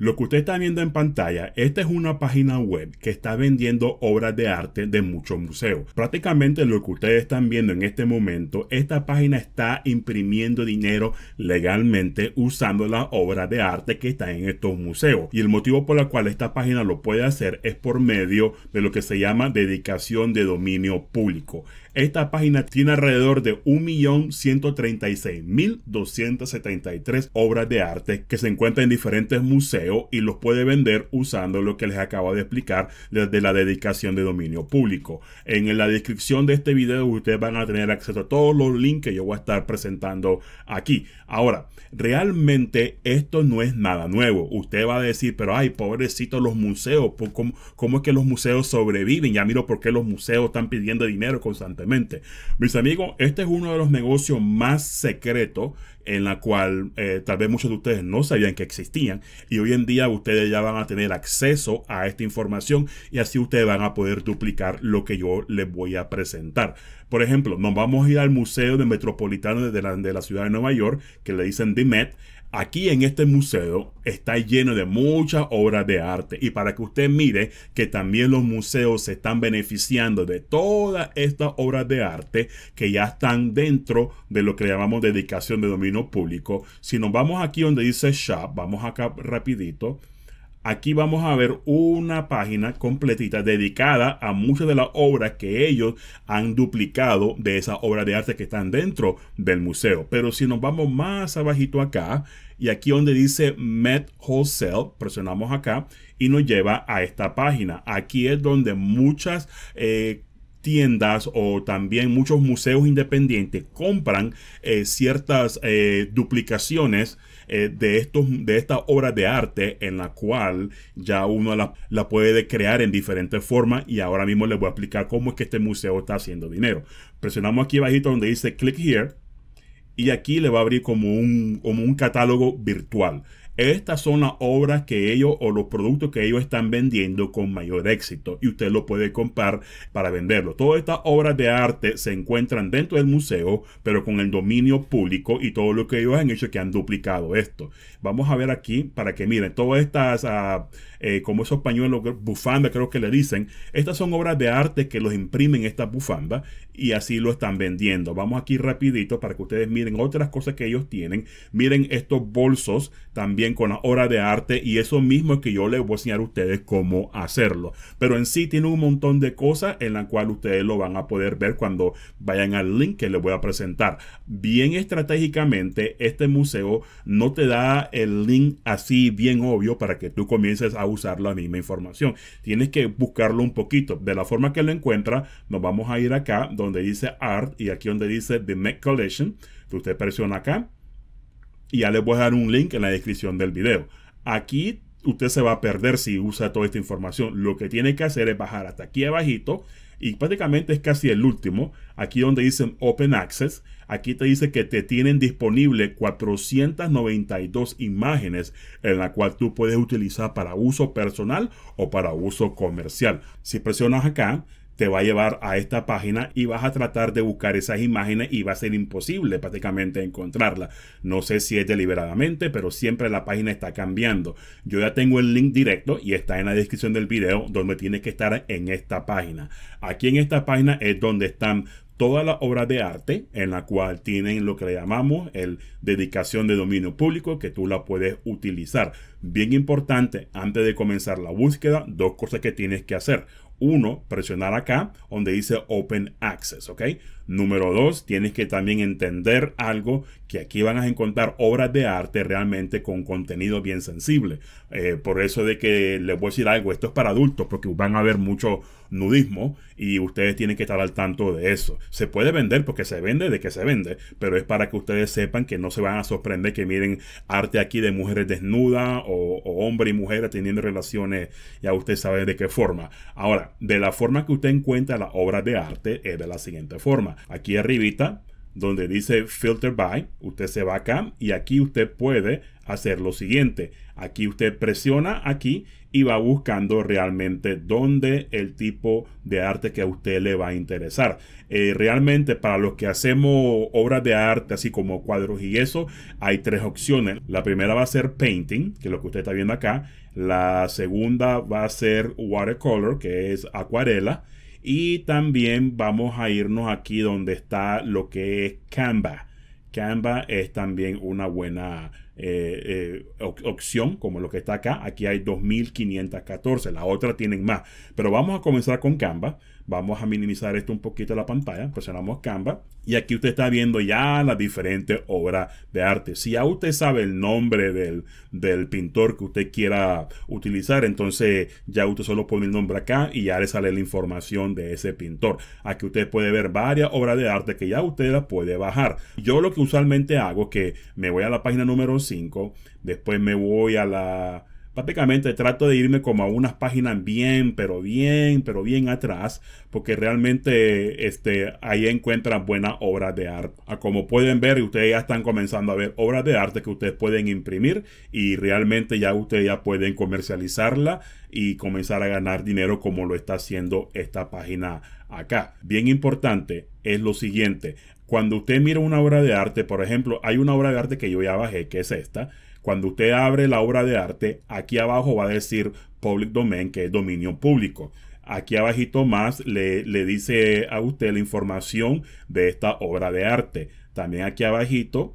Lo que usted está viendo en pantalla, esta es una página web que está vendiendo obras de arte de muchos museos. Prácticamente lo que ustedes están viendo en este momento, esta página está imprimiendo dinero legalmente usando las obras de arte que están en estos museos. Y el motivo por el cual esta página lo puede hacer es por medio de lo que se llama dedicación de dominio público. Esta página tiene alrededor de 1.136.273 obras de arte que se encuentran en diferentes museos y los puede vender usando lo que les acabo de explicar desde la dedicación de dominio público. En la descripción de este video ustedes van a tener acceso a todos los links que yo voy a estar presentando aquí. Ahora, realmente esto no es nada nuevo. Usted va a decir, pero ay, pobrecito los museos, ¿cómo, es que los museos sobreviven? Ya miro por qué los museos están pidiendo dinero constantemente mis amigos, este es uno de los negocios más secretos en la cual eh, tal vez muchos de ustedes no sabían que existían y hoy en día ustedes ya van a tener acceso a esta información y así ustedes van a poder duplicar lo que yo les voy a presentar. Por ejemplo, nos vamos a ir al Museo de Metropolitano de la, de la Ciudad de Nueva York, que le dicen DIMET. Aquí en este museo está lleno de muchas obras de arte y para que usted mire que también los museos se están beneficiando de todas estas obras de arte que ya están dentro de lo que llamamos dedicación de dominio público. Si nos vamos aquí donde dice shop, vamos acá rapidito. Aquí vamos a ver una página completita dedicada a muchas de las obras que ellos han duplicado de esas obras de arte que están dentro del museo. Pero si nos vamos más abajito acá, y aquí donde dice Met Wholesale, presionamos acá y nos lleva a esta página. Aquí es donde muchas... Eh, tiendas o también muchos museos independientes compran eh, ciertas eh, duplicaciones eh, de, estos, de estas obras de arte en la cual ya uno la, puede crear en diferentes formas y ahora mismo les voy a explicar cómo es que este museo está haciendo dinero. Presionamos aquí bajito donde dice click here y aquí le va a abrir como como un catálogo virtual. Estas son las obras que ellos o los productos que ellos están vendiendo con mayor éxito y usted lo puede comprar para venderlo. Todas estas obras de arte se encuentran dentro del museo, pero con el dominio público y todo lo que ellos han hecho que han duplicado esto. Vamos a ver aquí para que miren todas estas, ah, eh, como esos pañuelos, bufandas creo que le dicen, estas son obras de arte que los imprimen estas bufandas y así lo están vendiendo. Vamos aquí rapidito para que ustedes miren otras cosas que ellos tienen. Miren estos bolsos también con la obra de arte y eso mismo es que yo les voy a enseñar a ustedes cómo hacerlo. Pero en sí tiene un montón de cosas en la cual ustedes lo van a poder ver cuando vayan al link que les voy a presentar. Bien estratégicamente, este museo no te da el link así bien obvio para que tú comiences a usar la misma información. Tienes que buscarlo un poquito. De la forma que lo encuentra, nos vamos a ir acá donde dice Art y aquí donde dice The Met Collection. Usted presiona acá y ya les voy a dar un link en la descripción del video. Aquí usted se va a perder si usa toda esta información. Lo que tiene que hacer es bajar hasta aquí abajito y prácticamente es casi el último. Aquí donde dicen Open Access, aquí te dice que te tienen disponible 492 imágenes en la cual tú puedes utilizar para uso personal o para uso comercial. Si presionas acá, te va a llevar a esta página y vas a tratar de buscar esas imágenes y va a ser imposible prácticamente encontrarla. No sé si es deliberadamente, pero siempre la página está cambiando. Yo ya tengo el link directo y está en la descripción del video donde tienes que estar en esta página. Aquí en esta página es donde están todas las obras de arte en la cual tienen lo que le llamamos el dedicación de dominio público que tú la puedes utilizar. Bien importante, antes de comenzar la búsqueda, dos cosas que tienes que hacer. 1, presionar acá donde dice Open Access, ¿ok? Número dos, tienes que también entender algo que aquí van a encontrar obras de arte realmente con contenido bien sensible. Eh, por eso de que les voy a decir algo, esto es para adultos porque van a ver mucho nudismo y ustedes tienen que estar al tanto de eso. Se puede vender porque se vende de que se vende, pero es para que ustedes sepan que no se van a sorprender que miren arte aquí de mujeres desnudas o, o hombre y mujer teniendo relaciones, ya usted sabe de qué forma. Ahora, de la forma que usted encuentra las obras de arte es de la siguiente forma aquí arribita donde dice filter by, usted se va acá y aquí usted puede hacer lo siguiente. Aquí usted presiona aquí y va buscando realmente dónde el tipo de arte que a usted le va a interesar. Eh, realmente para los que hacemos obras de arte así como cuadros y eso, hay tres opciones. La primera va a ser painting, que es lo que usted está viendo acá. La segunda va a ser watercolor, que es acuarela. Y también vamos a irnos aquí donde está lo que es Canva. Canva es también una buena eh, eh, opción, como lo que está acá. Aquí hay 2514, la otra tienen más. Pero vamos a comenzar con Canva. Vamos a minimizar esto un poquito la pantalla. Presionamos Canva. Y aquí usted está viendo ya las diferentes obras de arte. Si ya usted sabe el nombre del, pintor que usted quiera utilizar, entonces ya usted solo pone el nombre acá y ya le sale la información de ese pintor. Aquí usted puede ver varias obras de arte que ya usted las puede bajar. Yo lo que usualmente hago es que me voy a la página número Después me voy a la... Prácticamente trato de irme como a unas páginas bien, pero bien, pero bien atrás, porque realmente este, ahí encuentran buenas obras de arte. Ah, como pueden ver, ustedes ya están comenzando a ver obras de arte que ustedes pueden imprimir y realmente ya ustedes ya pueden comercializarla y comenzar a ganar dinero como lo está haciendo esta página acá. Bien importante es lo siguiente, cuando usted mira una obra de arte, por ejemplo, hay una obra de arte que yo ya bajé, que es esta. Cuando usted abre la obra de arte, aquí abajo va a decir public domain, que es dominio público. Aquí abajito más le, le dice a usted la información de esta obra de arte. También aquí abajito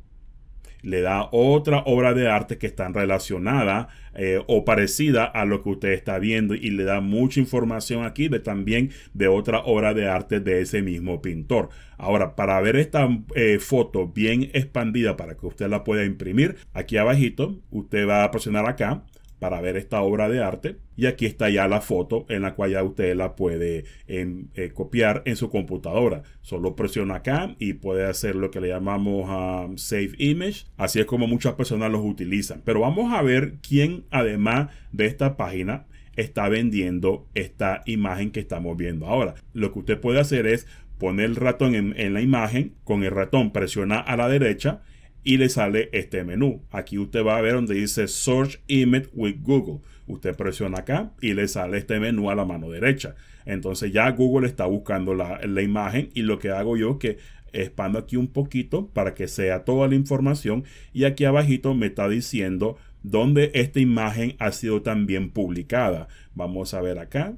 le da otra obra de arte que está relacionada eh, o parecida a lo que usted está viendo y le da mucha información aquí también de otra obra de arte de ese mismo pintor. Ahora, para ver esta eh, foto bien expandida para que usted la pueda imprimir, aquí abajito, usted va a presionar acá para ver esta obra de arte. Y aquí está ya la foto en la cual ya usted la puede eh, copiar en su computadora. Solo presiona acá y puede hacer lo que le llamamos a um, Save Image. Así es como muchas personas los utilizan. Pero vamos a ver quién, además de esta página, está vendiendo esta imagen que estamos viendo ahora. Lo que usted puede hacer es poner el ratón en, la imagen, con el ratón presiona a la derecha y le sale este menú. Aquí usted va a ver donde dice Search Image with Google. Usted presiona acá y le sale este menú a la mano derecha. Entonces ya Google está buscando la, imagen y lo que hago yo es que expando aquí un poquito para que sea toda la información y aquí abajito me está diciendo dónde esta imagen ha sido también publicada. Vamos a ver acá.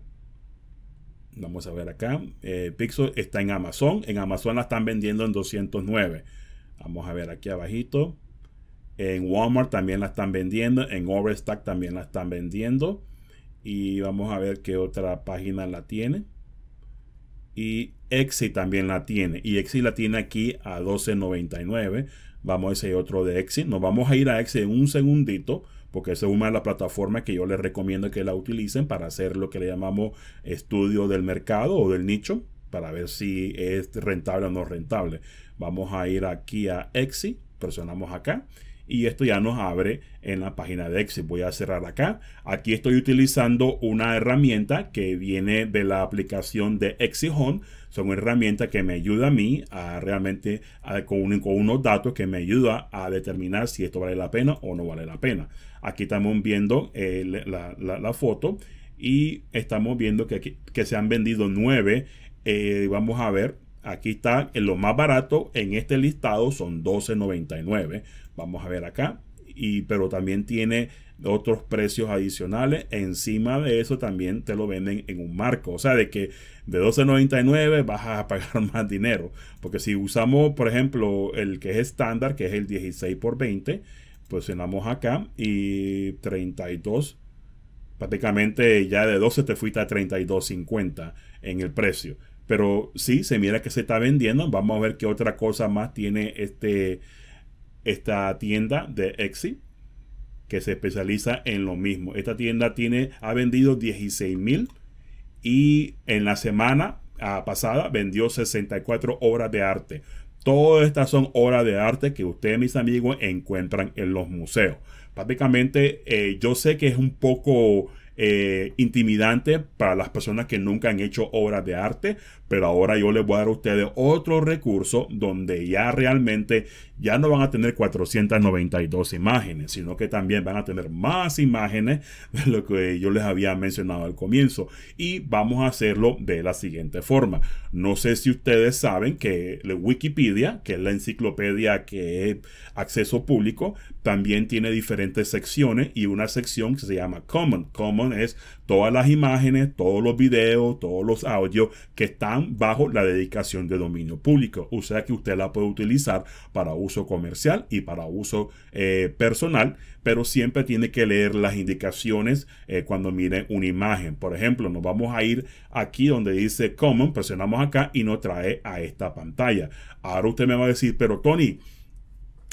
Vamos a ver acá. Eh, Pixel está en Amazon. En Amazon la están vendiendo en 209. Vamos a ver aquí abajito. En Walmart también la están vendiendo. En Overstock también la están vendiendo. Y vamos a ver qué otra página la tiene. Y Etsy también la tiene. Y Etsy la tiene aquí a 12.99. Vamos a ese otro de Etsy. Nos vamos a ir a Etsy en un segundito. Porque esa es una de las plataformas que yo les recomiendo que la utilicen para hacer lo que le llamamos estudio del mercado o del nicho. Para ver si es rentable o no rentable. Vamos a ir aquí a Exit, presionamos acá y esto ya nos abre en la página de Exit. Voy a cerrar acá. Aquí estoy utilizando una herramienta que viene de la aplicación de Exit Home. Son herramientas que me ayuda a mí a realmente con, unos datos que me ayuda a determinar si esto vale la pena o no vale la pena. Aquí estamos viendo eh, la, foto y estamos viendo que, se han vendido nueve. Eh, vamos a ver Aquí está en lo más barato en este listado son 12.99. Vamos a ver acá. Y, pero también tiene otros precios adicionales. Encima de eso también te lo venden en un marco. O sea, de que de 12.99 vas a pagar más dinero. Porque si usamos, por ejemplo, el que es estándar, que es el 16 por 20, presionamos acá y 32. Prácticamente ya de 12 te fuiste a 32.50 en el precio. Pero sí, se mira que se está vendiendo. Vamos a ver qué otra cosa más tiene este, esta tienda de Exi, que se especializa en lo mismo. Esta tienda tiene, ha vendido 16 mil y en la semana ah, pasada vendió 64 obras de arte. Todas estas son obras de arte que ustedes, mis amigos, encuentran en los museos. Prácticamente eh, yo sé que es un poco eh, intimidante para las personas que nunca han hecho obras de arte, pero ahora yo les voy a dar a ustedes otro recurso donde ya realmente ya no van a tener 492 imágenes, sino que también van a tener más imágenes de lo que yo les había mencionado al comienzo. Y vamos a hacerlo de la siguiente forma. No sé si ustedes saben que Wikipedia, que es la enciclopedia que es acceso público, también tiene diferentes secciones y una sección que se llama Common. Common es todas las imágenes, todos los videos, todos los audios que están bajo la dedicación de dominio público. O sea que usted la puede utilizar para uso comercial y para uso eh, personal, pero siempre tiene que leer las indicaciones eh, cuando mire una imagen. Por ejemplo, nos vamos a ir aquí donde dice Common, presionamos acá y nos trae a esta pantalla. Ahora usted me va a decir, pero Tony,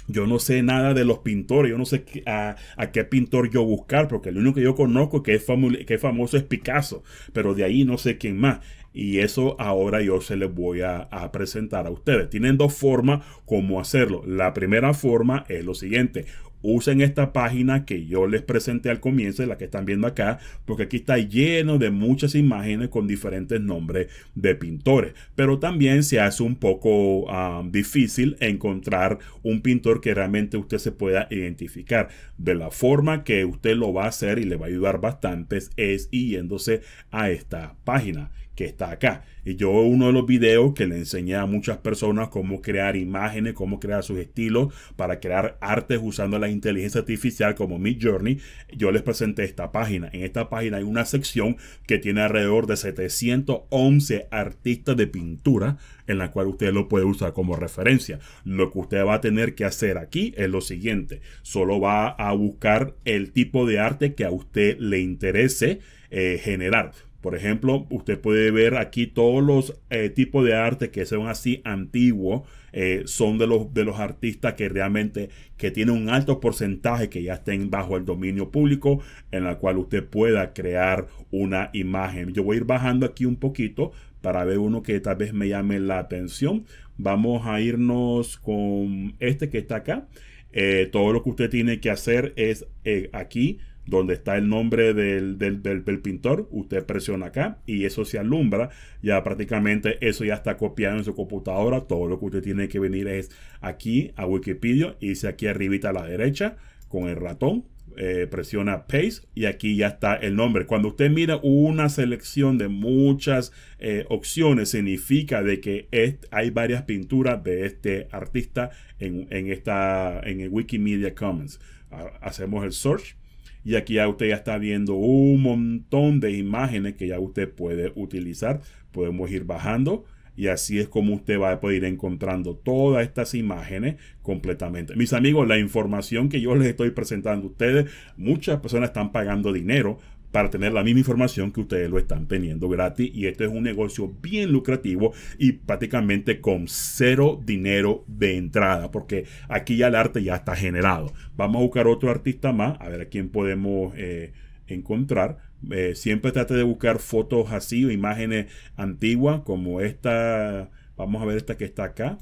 yo no sé nada de los pintores, yo no sé a, qué pintor yo buscar, porque el único que yo conozco que es, que famoso es Picasso, pero de ahí no sé quién más. Y eso ahora yo se les voy a, a, presentar a ustedes. Tienen dos formas como hacerlo. La primera forma es lo siguiente usen esta página que yo les presenté al comienzo, la que están viendo acá, porque aquí está lleno de muchas imágenes con diferentes nombres de pintores. Pero también se hace un poco ah, difícil encontrar un pintor que realmente usted se pueda identificar. De la forma que usted lo va a hacer y le va a ayudar bastante es yéndose a esta página que está acá. Y yo uno de los videos que le enseñé a muchas personas cómo crear imágenes, cómo crear sus estilos para crear artes usando la inteligencia artificial como Mid Journey, yo les presenté esta página. En esta página hay una sección que tiene alrededor de 711 artistas de pintura en la cual usted lo puede usar como referencia. Lo que usted va a tener que hacer aquí es lo siguiente. Solo va a buscar el tipo de arte que a usted le interese eh, generar por ejemplo, usted puede ver aquí todos los eh, tipos de arte que son así antiguos, eh, son de los, de los artistas que realmente que tienen un alto porcentaje que ya estén bajo el dominio público, en la cual usted pueda crear una imagen. Yo voy a ir bajando aquí un poquito para ver uno que tal vez me llame la atención. Vamos a irnos con este que está acá. Eh, todo lo que usted tiene que hacer es aquí donde está el nombre del, del, pintor, usted presiona acá y eso se alumbra. Ya prácticamente eso ya está copiado en su computadora. Todo lo que usted tiene que venir es aquí a Wikipedia, y dice aquí arribita a la derecha con el ratón. Eh, presiona paste y aquí ya está el nombre cuando usted mira una selección de muchas eh, opciones significa de que hay varias pinturas de este artista en, esta en el wikimedia commons ah, hacemos el search y aquí ya usted ya está viendo un montón de imágenes que ya usted puede utilizar. Podemos ir bajando. Y así es como usted va a poder ir encontrando todas estas imágenes completamente. Mis amigos, la información que yo les estoy presentando a ustedes, muchas personas están pagando dinero para tener la misma información que ustedes lo están teniendo gratis. Y esto es un negocio bien lucrativo y prácticamente con cero dinero de entrada, porque aquí ya el arte ya está generado. Vamos a buscar otro artista más, a ver a quién podemos eh, encontrar. Eh, siempre trate de buscar fotos así o imágenes antiguas como esta. Vamos a ver esta que está acá.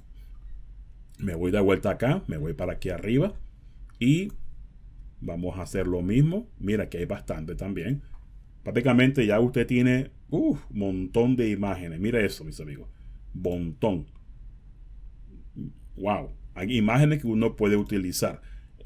Me voy de vuelta acá, me voy para aquí arriba y Vamos a hacer lo mismo. Mira que hay bastante también. Prácticamente ya usted tiene un montón de imágenes. Mira eso, mis amigos. Montón. Wow. Hay imágenes que uno puede utilizar.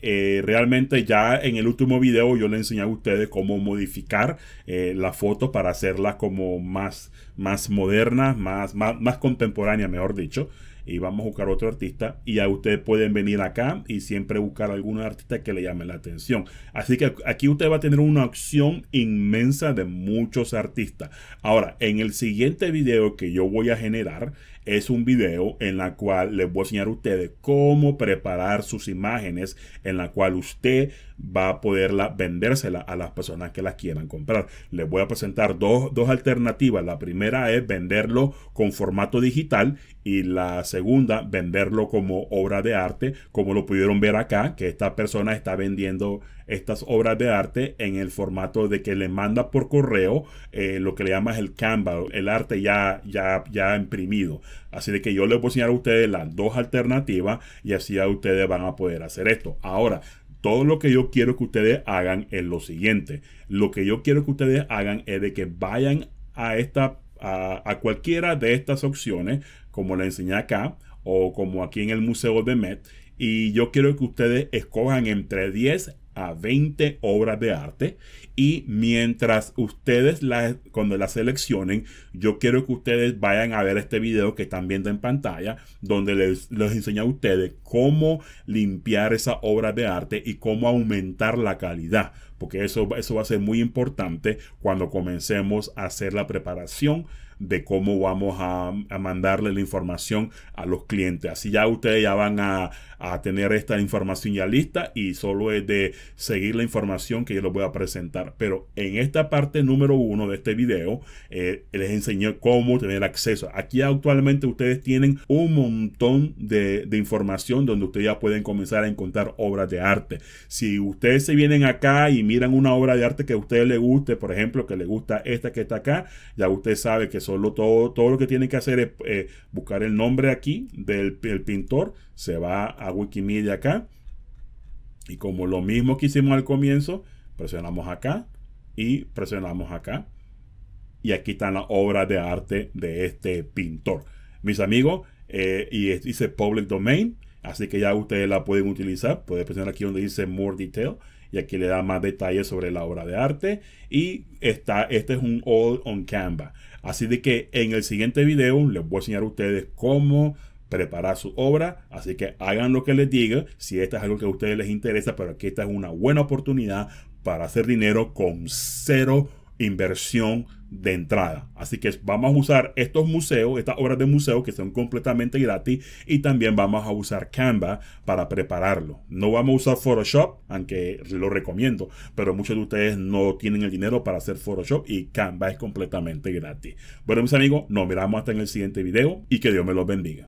Eh, realmente ya en el último video yo le enseñé a ustedes cómo modificar eh, la foto para hacerla como más, más moderna, más, más, más contemporánea, mejor dicho y vamos a buscar otro artista y a ustedes pueden venir acá y siempre buscar algún artista que le llame la atención. Así que aquí usted va a tener una opción inmensa de muchos artistas. Ahora, en el siguiente video que yo voy a generar, es un video en la cual les voy a enseñar a ustedes cómo preparar sus imágenes, en la cual usted va a poderla vendérsela a las personas que las quieran comprar. Les voy a presentar dos, alternativas. La primera es venderlo con formato digital y la segunda, venderlo como obra de arte, como lo pudieron ver acá, que esta persona está vendiendo estas obras de arte en el formato de que le manda por correo eh, lo que le llamas el Canva, el arte ya, ya, ya imprimido. Así de que yo les voy a enseñar a ustedes las dos alternativas y así ustedes van a poder hacer esto. Ahora, todo lo que yo quiero que ustedes hagan es lo siguiente. Lo que yo quiero que ustedes hagan es de que vayan a esta a, cualquiera de estas opciones, como la enseñé acá o como aquí en el Museo de Met, y yo quiero que ustedes escojan entre 10 a 20 obras de arte y mientras ustedes las, cuando las seleccionen yo quiero que ustedes vayan a ver este video que están viendo en pantalla donde les, les enseña a ustedes cómo limpiar esa obra de arte y cómo aumentar la calidad porque eso, eso va a ser muy importante cuando comencemos a hacer la preparación de cómo vamos a, mandarle la información a los clientes. Así ya ustedes ya van a, tener esta información ya lista y solo es de seguir la información que yo les voy a presentar. Pero en esta parte número uno de este video eh, les enseñé cómo tener acceso. Aquí actualmente ustedes tienen un montón de, de información donde ustedes ya pueden comenzar a encontrar obras de arte. Si ustedes se vienen acá y miran una obra de arte que a ustedes les guste, por ejemplo, que les gusta esta que está acá, ya usted sabe que solo todo, lo que tienen que hacer es eh, buscar el nombre aquí del pintor, se va a Wikimedia acá, y como lo mismo que hicimos al comienzo, presionamos acá y presionamos acá, y aquí están las obras de arte de este pintor. Mis amigos, eh, y dice Public Domain, así que ya ustedes la pueden utilizar, pueden presionar aquí donde dice More Detail, y aquí le da más detalles sobre la obra de arte y está, este es un all on Canva. Así de que en el siguiente video les voy a enseñar a ustedes cómo preparar su obra, así que hagan lo que les diga, si esto es algo que a ustedes les interesa, pero aquí esta es una buena oportunidad para hacer dinero con cero inversión de entrada. Así que vamos a usar estos museos, estas obras de museo que son completamente gratis y también vamos a usar Canva para prepararlo. No vamos a usar Photoshop, aunque lo recomiendo, pero muchos de ustedes no tienen el dinero para hacer Photoshop y Canva es completamente gratis. Bueno, mis amigos, nos miramos hasta en el siguiente video y que Dios me los bendiga.